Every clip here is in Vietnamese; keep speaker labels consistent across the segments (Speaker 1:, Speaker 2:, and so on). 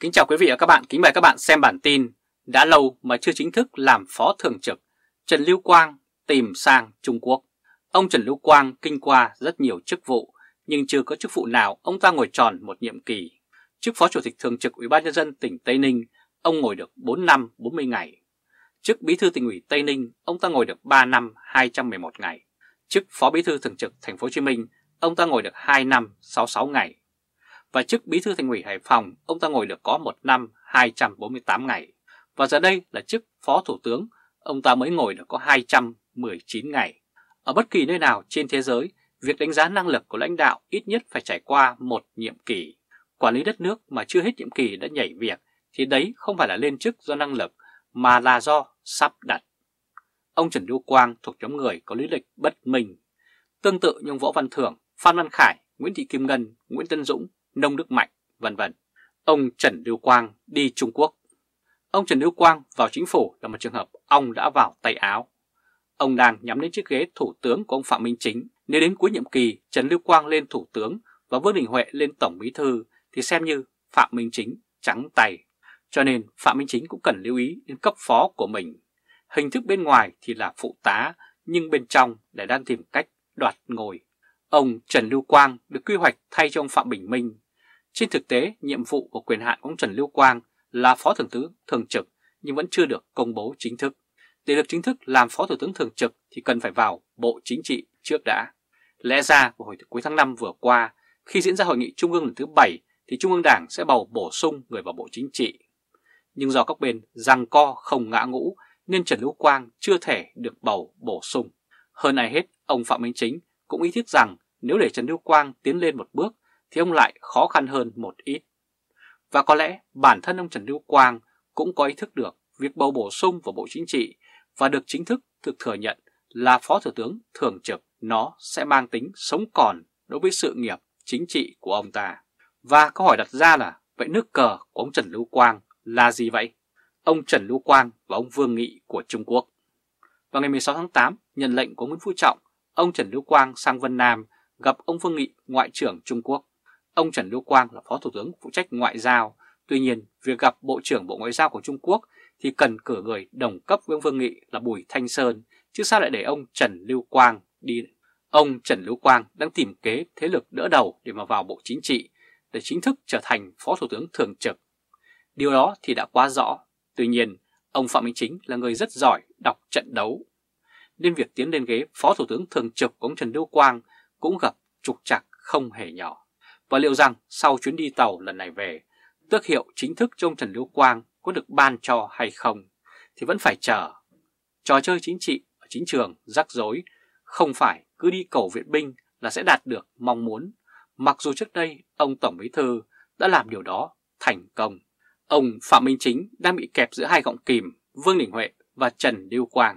Speaker 1: Kính chào quý vị và các bạn, kính mời các bạn xem bản tin Đã lâu mà chưa chính thức làm phó thường trực Trần Lưu Quang tìm sang Trung Quốc Ông Trần Lưu Quang kinh qua rất nhiều chức vụ Nhưng chưa có chức vụ nào ông ta ngồi tròn một nhiệm kỳ Chức phó chủ tịch thường trực Ủy ban Nhân dân tỉnh Tây Ninh Ông ngồi được 4 năm 40 ngày Chức bí thư tỉnh ủy Tây Ninh Ông ta ngồi được 3 năm 211 ngày Chức phó bí thư thường trực Thành phố Hồ Chí Minh Ông ta ngồi được 2 năm 66 ngày và chức bí thư thành ủy Hải Phòng, ông ta ngồi được có một năm 248 ngày. Và giờ đây là chức phó thủ tướng, ông ta mới ngồi được có 219 ngày. Ở bất kỳ nơi nào trên thế giới, việc đánh giá năng lực của lãnh đạo ít nhất phải trải qua một nhiệm kỳ. Quản lý đất nước mà chưa hết nhiệm kỳ đã nhảy việc thì đấy không phải là lên chức do năng lực mà là do sắp đặt. Ông Trần Lưu Quang thuộc nhóm người có lý lịch bất minh. Tương tự như Võ Văn Thưởng, Phan Văn Khải, Nguyễn Thị Kim Ngân, Nguyễn Tân Dũng nông đức mạnh, vân vân. Ông Trần Lưu Quang đi Trung Quốc. Ông Trần Lưu Quang vào chính phủ là một trường hợp ông đã vào tay áo. Ông đang nhắm đến chiếc ghế thủ tướng của ông Phạm Minh Chính. Nếu đến cuối nhiệm kỳ Trần Lưu Quang lên thủ tướng và Vương Đình Huệ lên tổng bí thư thì xem như Phạm Minh Chính trắng tay. Cho nên Phạm Minh Chính cũng cần lưu ý đến cấp phó của mình. Hình thức bên ngoài thì là phụ tá nhưng bên trong lại đang tìm cách đoạt ngồi. Ông Trần Lưu Quang được quy hoạch thay cho ông Phạm Bình Minh trên thực tế, nhiệm vụ và quyền hạn của ông Trần Lưu Quang là Phó thủ tướng Thường trực nhưng vẫn chưa được công bố chính thức. Để được chính thức làm Phó Thủ tướng Thường trực thì cần phải vào Bộ Chính trị trước đã. Lẽ ra vào hồi cuối tháng 5 vừa qua, khi diễn ra hội nghị Trung ương lần thứ 7 thì Trung ương Đảng sẽ bầu bổ sung người vào Bộ Chính trị. Nhưng do các bên giằng co không ngã ngũ nên Trần Lưu Quang chưa thể được bầu bổ sung. Hơn ai hết, ông Phạm Minh Chính cũng ý thức rằng nếu để Trần Lưu Quang tiến lên một bước thì ông lại khó khăn hơn một ít. Và có lẽ bản thân ông Trần Lưu Quang cũng có ý thức được việc bầu bổ sung vào Bộ Chính trị và được chính thức thực thừa nhận là Phó Thủ tướng thường trực nó sẽ mang tính sống còn đối với sự nghiệp chính trị của ông ta. Và câu hỏi đặt ra là vậy nước cờ của ông Trần Lưu Quang là gì vậy? Ông Trần Lưu Quang và ông Vương Nghị của Trung Quốc. Vào ngày 16 tháng 8, nhận lệnh của Nguyễn Phú Trọng, ông Trần Lưu Quang sang Vân Nam gặp ông Vương Nghị, Ngoại trưởng Trung Quốc. Ông Trần Lưu Quang là Phó Thủ tướng phụ trách ngoại giao. Tuy nhiên, việc gặp Bộ trưởng Bộ Ngoại giao của Trung Quốc thì cần cử người đồng cấp với ông Vương Nghị là Bùi Thanh Sơn, chứ sao lại để ông Trần Lưu Quang đi. Ông Trần Lưu Quang đang tìm kế thế lực đỡ đầu để mà vào Bộ Chính trị, để chính thức trở thành Phó Thủ tướng Thường trực. Điều đó thì đã quá rõ. Tuy nhiên, ông Phạm Minh Chính là người rất giỏi đọc trận đấu. Nên việc tiến lên ghế Phó Thủ tướng Thường trực của ông Trần Lưu Quang cũng gặp trục trặc không hề nhỏ và liệu rằng sau chuyến đi tàu lần này về, tước hiệu chính thức cho ông Trần Lưu Quang có được ban cho hay không thì vẫn phải chờ. Trò chơi chính trị ở chính trường rắc rối, không phải cứ đi cầu viện binh là sẽ đạt được mong muốn, mặc dù trước đây ông Tổng Bí Thư đã làm điều đó thành công. Ông Phạm Minh Chính đang bị kẹp giữa hai gọng kìm Vương Đình Huệ và Trần Lưu Quang.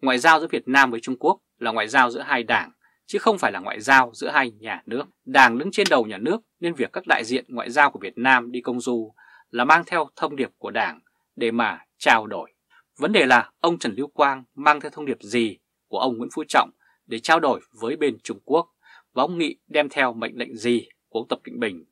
Speaker 1: Ngoại giao giữa Việt Nam với Trung Quốc là ngoại giao giữa hai đảng chứ không phải là ngoại giao giữa hai nhà nước. Đảng đứng trên đầu nhà nước nên việc các đại diện ngoại giao của Việt Nam đi công du là mang theo thông điệp của Đảng để mà trao đổi. Vấn đề là ông Trần Lưu Quang mang theo thông điệp gì của ông Nguyễn Phú Trọng để trao đổi với bên Trung Quốc và ông Nghị đem theo mệnh lệnh gì của ông Tập Cận Bình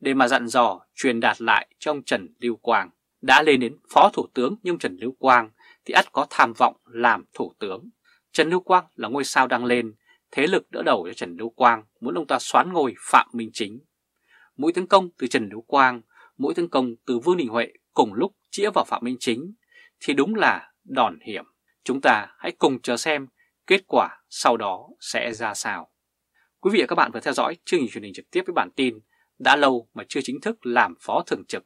Speaker 1: để mà dặn dò truyền đạt lại cho ông Trần Lưu Quang. Đã lên đến Phó Thủ tướng nhưng Trần Lưu Quang thì ắt có tham vọng làm Thủ tướng. Trần Lưu Quang là ngôi sao đang lên thế lực đỡ đầu cho Trần Lưu Quang muốn ông ta xoán ngôi Phạm Minh Chính. Mũi tấn công từ Trần Lưu Quang, mũi tấn công từ Vương Đình Huệ cùng lúc chĩa vào Phạm Minh Chính thì đúng là đòn hiểm. Chúng ta hãy cùng chờ xem kết quả sau đó sẽ ra sao. Quý vị và các bạn vừa theo dõi chương trình truyền hình trực tiếp với bản tin đã lâu mà chưa chính thức làm phó thường trực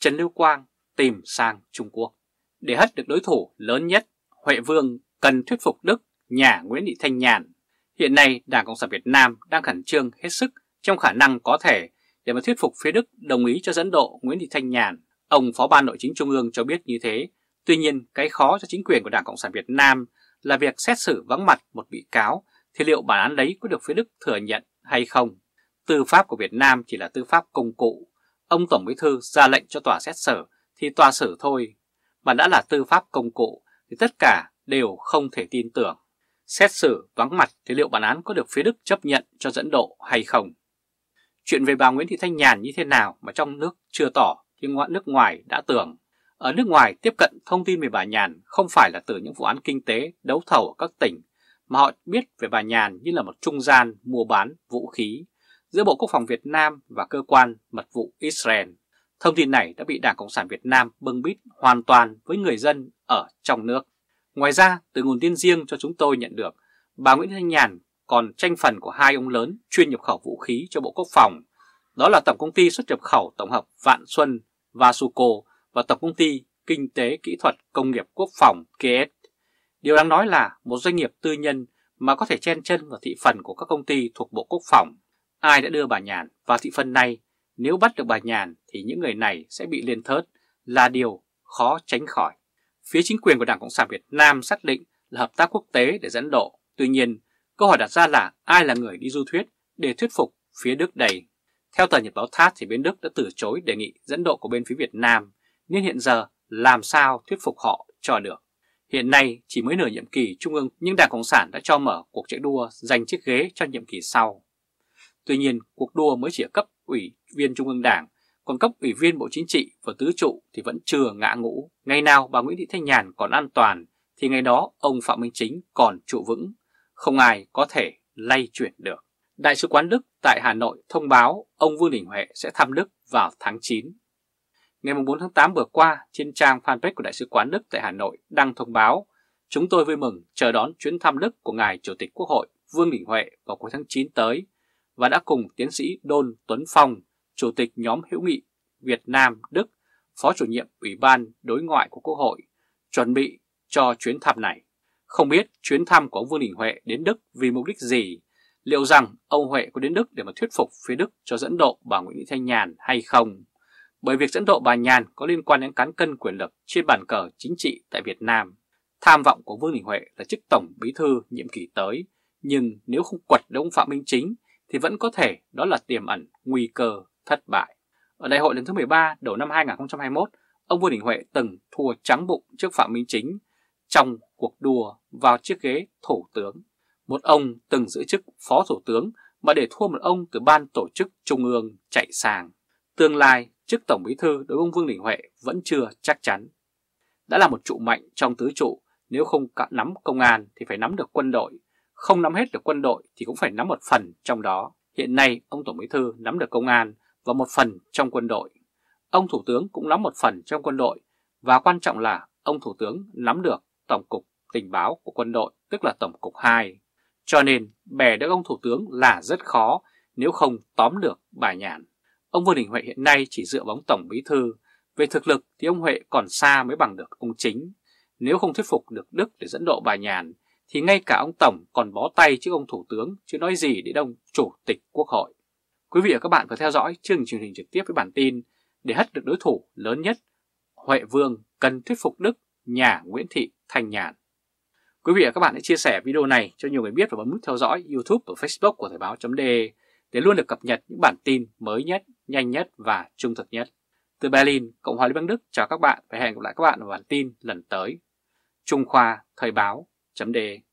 Speaker 1: Trần Lưu Quang tìm sang Trung Quốc. Để hất được đối thủ lớn nhất, Huệ Vương cần thuyết phục Đức, nhà Nguyễn Thị Thanh Nhàn Hiện nay, Đảng Cộng sản Việt Nam đang khẩn trương hết sức trong khả năng có thể để mà thuyết phục phía Đức đồng ý cho dẫn độ Nguyễn Thị Thanh Nhàn. Ông Phó Ban Nội chính Trung ương cho biết như thế. Tuy nhiên, cái khó cho chính quyền của Đảng Cộng sản Việt Nam là việc xét xử vắng mặt một bị cáo thì liệu bản án đấy có được phía Đức thừa nhận hay không? Tư pháp của Việt Nam chỉ là tư pháp công cụ. Ông Tổng Bí Thư ra lệnh cho tòa xét xử thì tòa xử thôi. Mà đã là tư pháp công cụ thì tất cả đều không thể tin tưởng. Xét xử vắng mặt thì liệu bản án có được phía Đức chấp nhận cho dẫn độ hay không? Chuyện về bà Nguyễn Thị Thanh Nhàn như thế nào mà trong nước chưa tỏ nhưng nước ngoài đã tưởng. Ở nước ngoài tiếp cận thông tin về bà Nhàn không phải là từ những vụ án kinh tế đấu thầu ở các tỉnh mà họ biết về bà Nhàn như là một trung gian mua bán vũ khí giữa Bộ Quốc phòng Việt Nam và cơ quan mật vụ Israel. Thông tin này đã bị Đảng Cộng sản Việt Nam bưng bít hoàn toàn với người dân ở trong nước. Ngoài ra, từ nguồn tin riêng cho chúng tôi nhận được, bà Nguyễn Thanh Nhàn còn tranh phần của hai ông lớn chuyên nhập khẩu vũ khí cho Bộ Quốc phòng, đó là Tổng Công ty Xuất nhập khẩu Tổng hợp Vạn Xuân và Suco và Tổng Công ty Kinh tế Kỹ thuật Công nghiệp Quốc phòng KS. Điều đáng nói là một doanh nghiệp tư nhân mà có thể chen chân vào thị phần của các công ty thuộc Bộ Quốc phòng. Ai đã đưa bà Nhàn vào thị phần này, nếu bắt được bà Nhàn thì những người này sẽ bị liên thớt là điều khó tránh khỏi. Phía chính quyền của Đảng Cộng sản Việt Nam xác định là hợp tác quốc tế để dẫn độ. Tuy nhiên, câu hỏi đặt ra là ai là người đi du thuyết để thuyết phục phía Đức đầy. Theo tờ Nhật báo TASS thì bên Đức đã từ chối đề nghị dẫn độ của bên phía Việt Nam, nên hiện giờ làm sao thuyết phục họ cho được. Hiện nay chỉ mới nửa nhiệm kỳ Trung ương nhưng Đảng Cộng sản đã cho mở cuộc chạy đua giành chiếc ghế cho nhiệm kỳ sau. Tuy nhiên, cuộc đua mới chỉ ở cấp ủy viên Trung ương Đảng còn cấp ủy viên Bộ Chính trị và Tứ trụ thì vẫn chưa ngã ngũ. Ngày nào bà Nguyễn Thị Thanh Nhàn còn an toàn thì ngày đó ông Phạm Minh Chính còn trụ vững, không ai có thể lay chuyển được. Đại sứ quán Đức tại Hà Nội thông báo ông Vương Đình Huệ sẽ thăm Đức vào tháng 9. Ngày 4 tháng 8 vừa qua, trên trang fanpage của Đại sứ quán Đức tại Hà Nội đăng thông báo Chúng tôi vui mừng chờ đón chuyến thăm Đức của Ngài Chủ tịch Quốc hội Vương Đình Huệ vào cuối tháng 9 tới và đã cùng tiến sĩ Đôn Tuấn Phong Chủ tịch nhóm hữu nghị Việt Nam-Đức, Phó chủ nhiệm Ủy ban Đối ngoại của Quốc hội, chuẩn bị cho chuyến thăm này. Không biết chuyến thăm của ông Vương Đình Huệ đến Đức vì mục đích gì? Liệu rằng ông Huệ có đến Đức để mà thuyết phục phía Đức cho dẫn độ bà Nguyễn Thị Thanh Nhàn hay không? Bởi việc dẫn độ bà Nhàn có liên quan đến cán cân quyền lực trên bàn cờ chính trị tại Việt Nam. Tham vọng của Vương Đình Huệ là chức tổng bí thư nhiệm kỳ tới, nhưng nếu không quật được Phạm Minh Chính thì vẫn có thể đó là tiềm ẩn nguy cơ thất bại. Ở đại hội lần thứ 13 đầu năm 2021, ông Vương Đình Huệ từng thua trắng bụng trước Phạm Minh Chính trong cuộc đua vào chiếc ghế thủ tướng. Một ông từng giữ chức phó thủ tướng mà để thua một ông từ ban tổ chức trung ương chạy sàng. Tương lai, chức tổng bí thư đối với ông Vương Đình Huệ vẫn chưa chắc chắn. Đã là một trụ mạnh trong tứ trụ, nếu không nắm công an thì phải nắm được quân đội, không nắm hết được quân đội thì cũng phải nắm một phần trong đó. Hiện nay, ông Tổng Bí Thư nắm được công an và một phần trong quân đội. Ông Thủ tướng cũng nắm một phần trong quân đội và quan trọng là ông Thủ tướng nắm được Tổng cục Tình báo của quân đội, tức là Tổng cục 2. Cho nên bè được ông Thủ tướng là rất khó nếu không tóm được bà nhàn. Ông Vương Đình Huệ hiện nay chỉ dựa bóng Tổng Bí Thư. Về thực lực thì ông Huệ còn xa mới bằng được ông chính. Nếu không thuyết phục được Đức để dẫn độ bà nhàn thì ngay cả ông Tổng còn bó tay trước ông Thủ tướng chứ nói gì để ông Chủ tịch Quốc hội. Quý vị và các bạn vừa theo dõi chương trình hình trực tiếp với bản tin để hất được đối thủ lớn nhất Huệ Vương cần thuyết phục Đức nhà Nguyễn Thị Thanh Nhàn. Quý vị và các bạn hãy chia sẻ video này cho nhiều người biết và bấm nút theo dõi YouTube và Facebook của Thời báo.de để luôn được cập nhật những bản tin mới nhất, nhanh nhất và trung thực nhất. Từ Berlin, Cộng hòa Liên bang Đức chào các bạn và hẹn gặp lại các bạn ở bản tin lần tới. Trung Khoa Thời báo.de